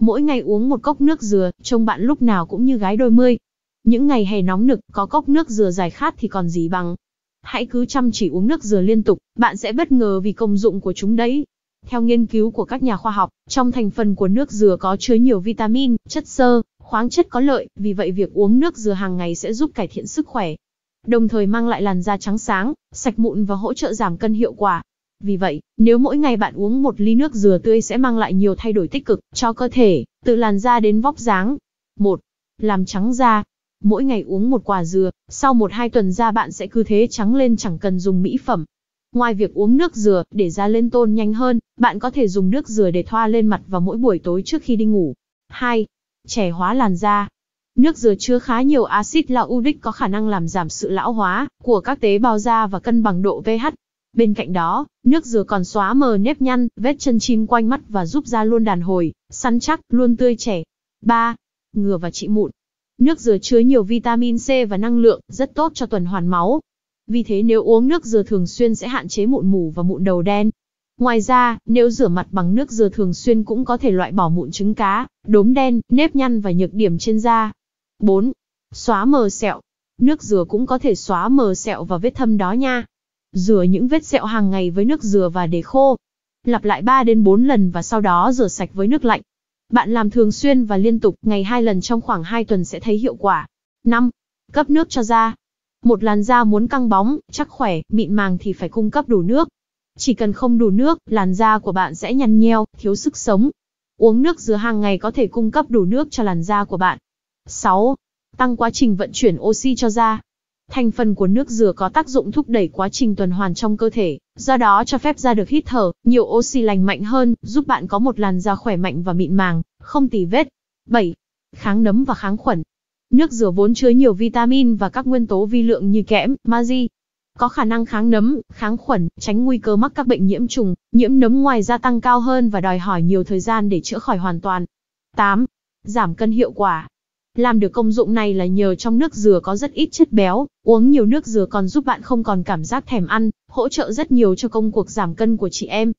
Mỗi ngày uống một cốc nước dừa, trông bạn lúc nào cũng như gái đôi mươi. Những ngày hè nóng nực, có cốc nước dừa giải khát thì còn gì bằng. Hãy cứ chăm chỉ uống nước dừa liên tục, bạn sẽ bất ngờ vì công dụng của chúng đấy. Theo nghiên cứu của các nhà khoa học, trong thành phần của nước dừa có chứa nhiều vitamin, chất xơ, khoáng chất có lợi, vì vậy việc uống nước dừa hàng ngày sẽ giúp cải thiện sức khỏe. Đồng thời mang lại làn da trắng sáng, sạch mụn và hỗ trợ giảm cân hiệu quả. Vì vậy, nếu mỗi ngày bạn uống một ly nước dừa tươi sẽ mang lại nhiều thay đổi tích cực cho cơ thể, từ làn da đến vóc dáng. 1. Làm trắng da. Mỗi ngày uống một quả dừa, sau 1-2 tuần da bạn sẽ cứ thế trắng lên chẳng cần dùng mỹ phẩm. Ngoài việc uống nước dừa để da lên tôn nhanh hơn, bạn có thể dùng nước dừa để thoa lên mặt vào mỗi buổi tối trước khi đi ngủ. 2. Trẻ hóa làn da. Nước dừa chứa khá nhiều axit lauric có khả năng làm giảm sự lão hóa của các tế bào da và cân bằng độ pH Bên cạnh đó, nước dừa còn xóa mờ nếp nhăn, vết chân chim quanh mắt và giúp da luôn đàn hồi, săn chắc, luôn tươi trẻ. 3. Ngừa và trị mụn. Nước dừa chứa nhiều vitamin C và năng lượng, rất tốt cho tuần hoàn máu. Vì thế nếu uống nước dừa thường xuyên sẽ hạn chế mụn mủ và mụn đầu đen. Ngoài ra, nếu rửa mặt bằng nước dừa thường xuyên cũng có thể loại bỏ mụn trứng cá, đốm đen, nếp nhăn và nhược điểm trên da. 4. Xóa mờ sẹo. Nước dừa cũng có thể xóa mờ sẹo và vết thâm đó nha rửa những vết sẹo hàng ngày với nước dừa và để khô. Lặp lại 3 đến 4 lần và sau đó rửa sạch với nước lạnh. Bạn làm thường xuyên và liên tục, ngày 2 lần trong khoảng 2 tuần sẽ thấy hiệu quả. 5. Cấp nước cho da. Một làn da muốn căng bóng, chắc khỏe, mịn màng thì phải cung cấp đủ nước. Chỉ cần không đủ nước, làn da của bạn sẽ nhăn nheo, thiếu sức sống. Uống nước dừa hàng ngày có thể cung cấp đủ nước cho làn da của bạn. 6. Tăng quá trình vận chuyển oxy cho da. Thành phần của nước dừa có tác dụng thúc đẩy quá trình tuần hoàn trong cơ thể, do đó cho phép da được hít thở, nhiều oxy lành mạnh hơn, giúp bạn có một làn da khỏe mạnh và mịn màng, không tì vết. 7. Kháng nấm và kháng khuẩn. Nước dừa vốn chứa nhiều vitamin và các nguyên tố vi lượng như kẽm, magie, có khả năng kháng nấm, kháng khuẩn, tránh nguy cơ mắc các bệnh nhiễm trùng, nhiễm nấm ngoài da tăng cao hơn và đòi hỏi nhiều thời gian để chữa khỏi hoàn toàn. 8. Giảm cân hiệu quả. Làm được công dụng này là nhờ trong nước dừa có rất ít chất béo, uống nhiều nước dừa còn giúp bạn không còn cảm giác thèm ăn, hỗ trợ rất nhiều cho công cuộc giảm cân của chị em.